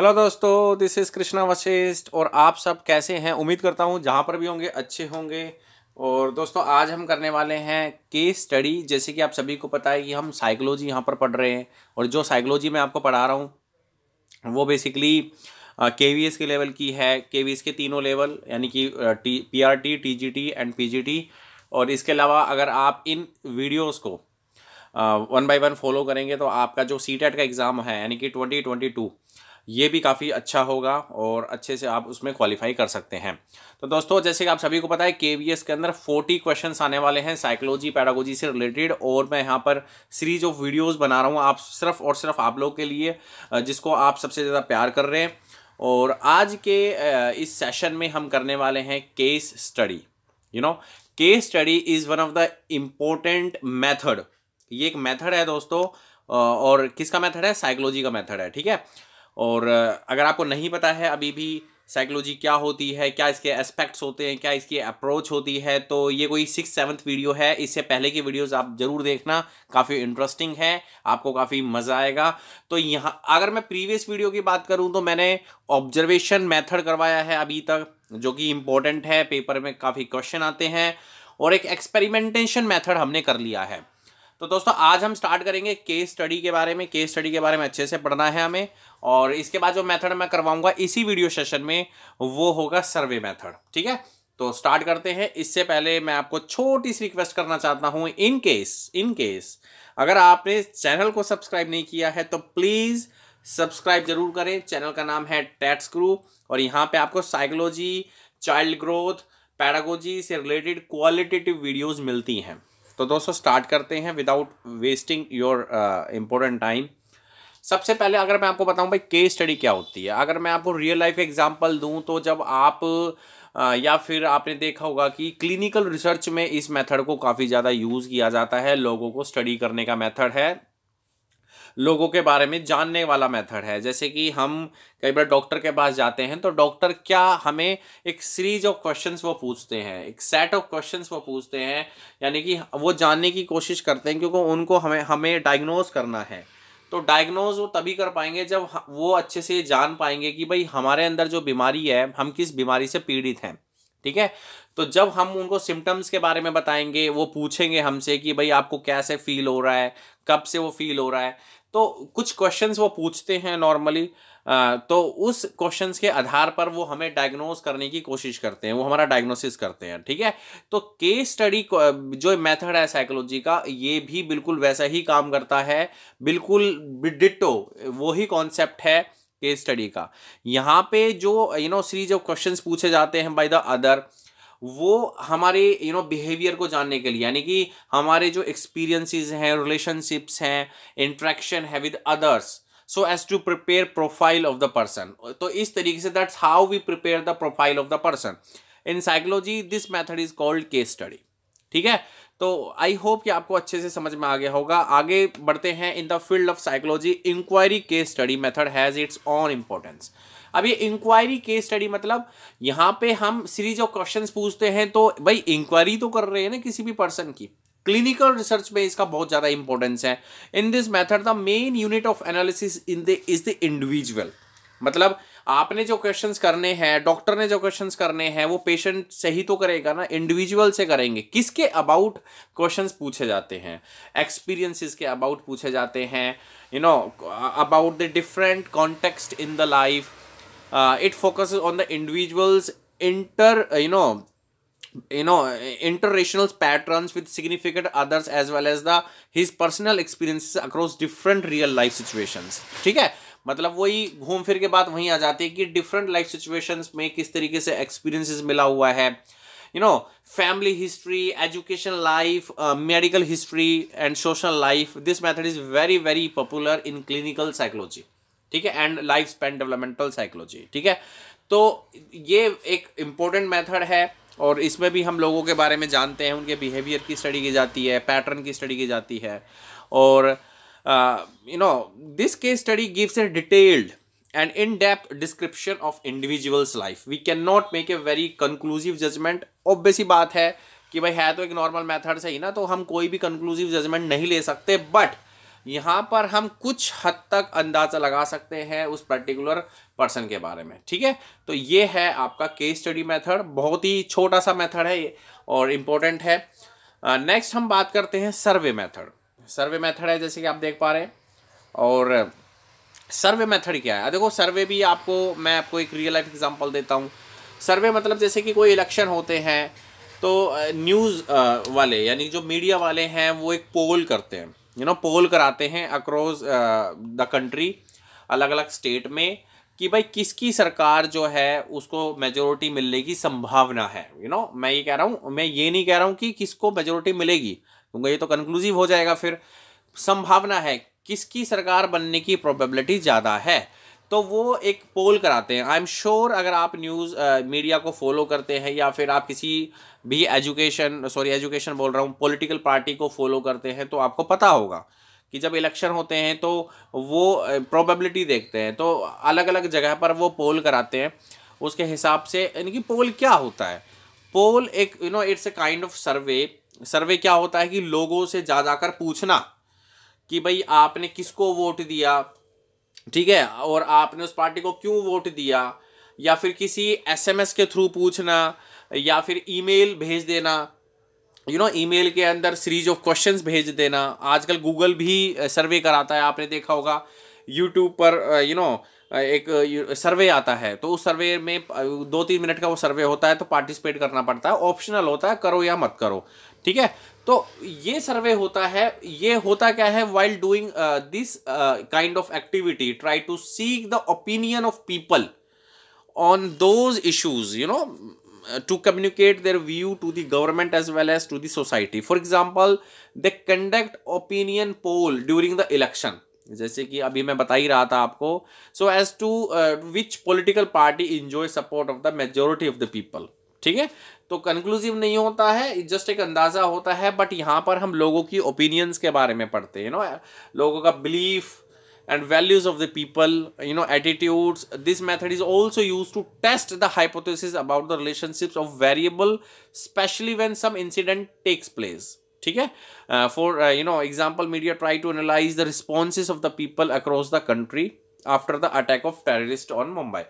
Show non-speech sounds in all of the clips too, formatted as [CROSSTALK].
Hello दोस्तों this is Krishna Vashishtha और आप सब कैसे हैं उम्मीद करता हूँ जहाँ पर भी होंगे अच्छे होंगे और दोस्तों आज हम करने वाले हैं केस स्टडी जैसे कि आप सभी को पता है कि हम साइकोलॉजी यहाँ पर पढ़ रहे हैं और जो साइकोलॉजी मैं आपको पढ़ा रहा हूँ वो बेसिकली के वी एस के लेवल की है के वी एस के तीनों लेवल यानी कि T P R T T G T and P G T और इसके अलावा अगर आप इन वीडियोज़ को वन बाई वन फॉलो करेंगे तो आपका जो सी टेट का एग्ज़ाम है यानी कि ट्वेंटी ट्वेंटी टू ये भी काफ़ी अच्छा होगा और अच्छे से आप उसमें क्वालिफाई कर सकते हैं तो दोस्तों जैसे कि आप सभी को पता है के के अंदर 40 क्वेश्चन आने वाले हैं साइकोलॉजी पैडागोजी से रिलेटेड और मैं यहाँ पर सीरीज ऑफ वीडियोस बना रहा हूँ आप सिर्फ और सिर्फ आप लोग के लिए जिसको आप सबसे ज़्यादा प्यार कर रहे हैं और आज के इस सेशन में हम करने वाले हैं case study you know case study is one of the important method ये एक मैथड है दोस्तों और किसका मैथड है साइकोलॉजी का मैथड है ठीक है और अगर आपको नहीं पता है अभी भी साइकोलॉजी क्या होती है क्या इसके एस्पेक्ट्स होते हैं क्या इसकी अप्रोच होती है तो ये कोई सिक्स सेवन्थ वीडियो है इससे पहले की वीडियोस आप ज़रूर देखना काफ़ी इंटरेस्टिंग है आपको काफ़ी मज़ा आएगा तो यहाँ अगर मैं प्रीवियस वीडियो की बात करूँ तो मैंने ऑब्जर्वेशन मेथड करवाया है अभी तक जो कि इम्पोर्टेंट है पेपर में काफ़ी क्वेश्चन आते हैं और एक एक्सपेरिमेंटेशन मैथड हमने कर लिया है तो दोस्तों आज हम स्टार्ट करेंगे केस स्टडी के बारे में केस स्टडी के बारे में अच्छे से पढ़ना है हमें और इसके बाद जो मेथड मैं करवाऊंगा इसी वीडियो सेशन में वो होगा सर्वे मेथड ठीक है तो स्टार्ट करते हैं इससे पहले मैं आपको छोटी सी रिक्वेस्ट करना चाहता हूँ इन केस इन केस अगर आपने चैनल को सब्सक्राइब नहीं किया है तो प्लीज़ सब्सक्राइब जरूर करें चैनल का नाम है टैट्स क्रू और यहाँ पे आपको साइकोलॉजी चाइल्ड ग्रोथ पैडागोजी से रिलेटेड क्वालिटेटिव वीडियोस मिलती हैं तो दोस्तों स्टार्ट करते हैं without wasting your important time सबसे पहले अगर मैं आपको बताऊं भाई केस स्टडी क्या होती है अगर मैं आपको रियल लाइफ एग्जांपल दूं तो जब आप uh, या फिर आपने देखा होगा कि क्लिनिकल रिसर्च में इस मेथड को काफ़ी ज़्यादा यूज़ किया जाता है लोगों को स्टडी करने का मेथड है लोगों के बारे में जानने वाला मेथड है जैसे कि हम कई बार डॉक्टर के पास जाते हैं तो डॉक्टर क्या हमें एक सीरीज ऑफ क्वेश्चंस वो पूछते हैं एक सेट ऑफ क्वेश्चंस वो पूछते हैं यानी कि वो जानने की कोशिश करते हैं क्योंकि उनको हमें हमें डायग्नोज करना है तो डायग्नोज वो तभी कर पाएंगे जब वो अच्छे से जान पाएंगे कि भाई हमारे अंदर जो बीमारी है हम किस बीमारी से पीड़ित हैं ठीक है तो जब हम उनको सिम्टम्स के बारे में बताएंगे वो पूछेंगे हमसे कि भाई आपको कैसे फील हो रहा है कब से वो फील हो रहा है तो कुछ क्वेश्चंस वो पूछते हैं नॉर्मली तो उस क्वेश्चंस के आधार पर वो हमें डायग्नोज करने की कोशिश करते हैं वो हमारा डायग्नोसिस करते हैं ठीक है तो केस स्टडी जो मेथड है साइकोलॉजी का ये भी बिल्कुल वैसा ही काम करता है बिल्कुल डिटो वही कॉन्सेप्ट है केस स्टडी का यहाँ पे जो you know series of questions पूछे जाते हैं बाय द अदर वो हमारे यू नो बिहेवियर को जानने के लिए यानी कि हमारे जो एक्सपीरियंसेस हैं रिलेशनशिप्स हैं इंट्रैक्शन है with others so as to prepare profile of the person तो इस तरीके से that's how we prepare the profile of the person in psychology this method is called case study ठीक है तो आई होप कि आपको अच्छे से समझ में आ गया होगा आगे बढ़ते हैं in the field of psychology inquiry case study method has its own importance अब ये इंक्वायरी केस स्टडी मतलब यहाँ पे हम सीरीज ऑफ क्वेश्चन पूछते हैं तो भाई इंक्वायरी तो कर रहे हैं ना किसी भी पर्सन की क्लिनिकल रिसर्च में इसका बहुत ज़्यादा इंपॉर्टेंस है in this method the main unit of analysis in the is the individual मतलब आपने जो क्वेश्चंस करने हैं डॉक्टर ने जो क्वेश्चंस करने हैं वो पेशेंट से ही तो करेगा ना इंडिविजुअल से करेंगे किसके अबाउट क्वेश्चंस पूछे जाते हैं एक्सपीरियंसेस के अबाउट पूछे जाते हैं you know about the different context in the life uh, it focuses on the individual's inter uh, you know you know interracial patterns with significant others as well as the his personal experiences across different real life situations ठीक है मतलब वही घूम फिर के बाद वहीं आ जाती है कि different life situations में किस तरीके से experiences मिला हुआ है you know family history education life uh, medical history and social life this method is very very popular in clinical psychology ठीक है and life span developmental psychology ठीक है तो ये एक इम्पोर्टेंट मेथड है और इसमें भी हम लोगों के बारे में जानते हैं उनके बिहेवियर की स्टडी की जाती है पैटर्न की स्टडी की जाती है और you know this case study gives A detailed and depth description of individuals life we can not make a very very judgement judgment ही बात है कि भाई है तो एक नॉर्मल मेथड से ही ना तो हम कोई भी कंक्लूसिव जजमेंट नहीं ले सकते बट यहाँ पर हम कुछ हद तक अंदाज़ा लगा सकते हैं उस पर्टिकुलर पर्सन के बारे में ठीक है तो ये है आपका केस स्टडी मेथड बहुत ही छोटा सा मेथड है ये और इम्पोर्टेंट है नेक्स्ट uh, हम बात करते हैं सर्वे मेथड सर्वे मेथड है जैसे कि आप देख पा रहे हैं और सर्वे मेथड क्या है देखो सर्वे भी आपको मैं आपको एक रियल लाइफ एग्जांपल देता हूँ सर्वे मतलब जैसे कि कोई इलेक्शन होते हैं तो न्यूज़ uh, uh, वाले यानी जो मीडिया वाले हैं वो एक पोल करते हैं यू नो पोल कराते हैं अक्रॉस द कंट्री अलग अलग स्टेट में कि भाई किसकी सरकार जो है उसको मेजोरिटी मिलने की संभावना है यू you नो know, मैं ये कह रहा हूँ मैं ये नहीं कह रहा हूँ कि किसको मेजोरिटी मिलेगी क्योंकि ये तो कंक्लूसिव हो जाएगा फिर संभावना है किसकी सरकार बनने की प्रोबेबिलिटी ज़्यादा है तो वो एक पोल कराते हैं आई एम श्योर अगर आप न्यूज़ मीडिया को फॉलो करते हैं या फिर आप किसी भी एजुकेशन सॉरी एजुकेशन बोल रहा हूँ पॉलिटिकल पार्टी को फॉलो करते हैं तो आपको पता होगा कि जब इलेक्शन होते हैं तो वो प्रोबेबिलिटी देखते हैं तो अलग अलग जगह पर वो पोल कराते हैं उसके हिसाब से यानी कि पोल क्या होता है पोल एक you know it's a kind of survey survey क्या होता है कि लोगों से जा जाकर पूछना कि भाई आपने किसको वोट दिया ठीक है और आपने उस पार्टी को क्यों वोट दिया या फिर किसी एसएमएस के थ्रू पूछना या फिर ईमेल भेज देना यू नो ईमेल के अंदर सीरीज ऑफ क्वेश्चंस भेज देना आजकल गूगल भी सर्वे कराता है आपने देखा होगा यूट्यूब पर यू नो एक सर्वे आता है तो उस सर्वे में दो तीन मिनट का वो सर्वे होता है तो पार्टिसिपेट करना पड़ता है ऑप्शनल होता है करो या मत करो ठीक है तो ये सर्वे होता है ये होता क्या है while doing this kind of activity try to seek the opinion of people on those issues you know to communicate their view to the government as well as to the society for example they conduct opinion poll during the election जैसे कि अभी मैं बता ही रहा था आपको so as to which political party enjoy support of the majority of the people ठीक है तो कंक्लूसिव नहीं होता है जस्ट एक अंदाजा होता है बट यहाँ पर हम लोगों की ओपिनियंस के बारे में पढ़ते हैं नो लोगों का belief and values of the people you know attitude this method is also use to test the hypothesis about the relationship of variable specially when some incident takes place ठीक है for you know example media try to analyse the response of the people across the country after the attack of terrorist on Mumbai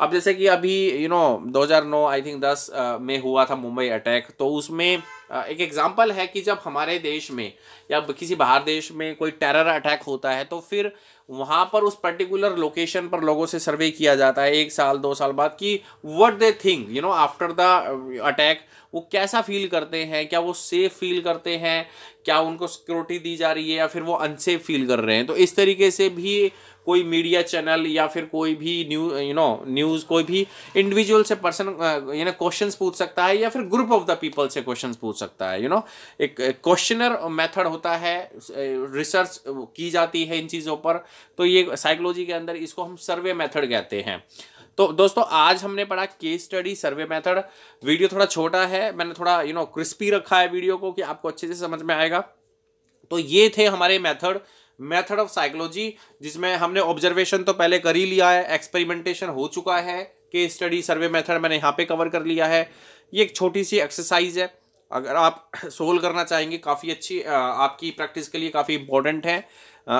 अब जैसे कि अभी you know 2009 I think 10 में हुआ था Mumbai attack तो उसमें एक एग्ज़ाम्पल है कि जब हमारे देश में या किसी बाहर देश में कोई टेरर अटैक होता है तो फिर वहाँ पर उस पर्टिकुलर लोकेशन पर लोगों से सर्वे किया जाता है एक साल दो साल बाद कि what they think you know after the attack वो कैसा फील करते हैं क्या वो सेफ फील करते हैं क्या उनको सिक्योरिटी दी जा रही है या फिर वो अनसेफ फील कर रहे हैं तो इस तरीके से भी कोई मीडिया चैनल या फिर कोई भी न्यू यू नो न्यूज़ कोई भी इंडिविजुअल से पर्सन यानी क्वेश्चंस पूछ सकता है या फिर ग्रुप ऑफ द पीपल से क्वेश्चंस पूछ सकता है यू you नो know? एक क्वेश्चनर मेथड होता है रिसर्च की जाती है इन चीज़ों पर तो ये साइकोलॉजी के अंदर इसको हम सर्वे मेथड कहते हैं तो दोस्तों आज हमने पढ़ा case study survey method video थोड़ा छोटा है मैंने थोड़ा यू नो क्रिस्पी रखा है वीडियो को कि आपको अच्छे से समझ में आएगा तो ये थे हमारे मेथड मेथड ऑफ साइकोलॉजी जिसमें हमने ऑब्जर्वेशन तो पहले कर ही लिया है एक्सपेरिमेंटेशन हो चुका है केस स्टडी सर्वे मेथड मैंने यहाँ पे कवर कर लिया है ये एक छोटी सी एक्सरसाइज है अगर आप [CLEARS THROAT] सोल्व करना चाहेंगे काफ़ी अच्छी आपकी प्रैक्टिस के लिए काफ़ी इंपॉर्टेंट है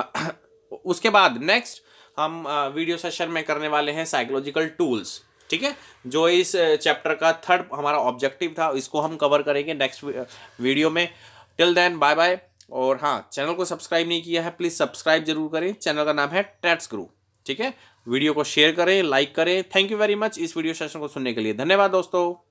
[CLEARS THROAT] उसके बाद नेक्स्ट हम वीडियो सेशन में करने वाले हैं साइकोलॉजिकल टूल्स ठीक है जो इस चैप्टर का थर्ड हमारा ऑब्जेक्टिव था इसको हम कवर करेंगे नेक्स्ट वीडियो में टिल देन बाय बाय और हाँ चैनल को सब्सक्राइब नहीं किया है प्लीज़ सब्सक्राइब जरूर करें चैनल का नाम है ट्रैट्स ग्रू ठीक है वीडियो को शेयर करें लाइक करें थैंक यू वेरी मच इस वीडियो सेशन को सुनने के लिए धन्यवाद दोस्तों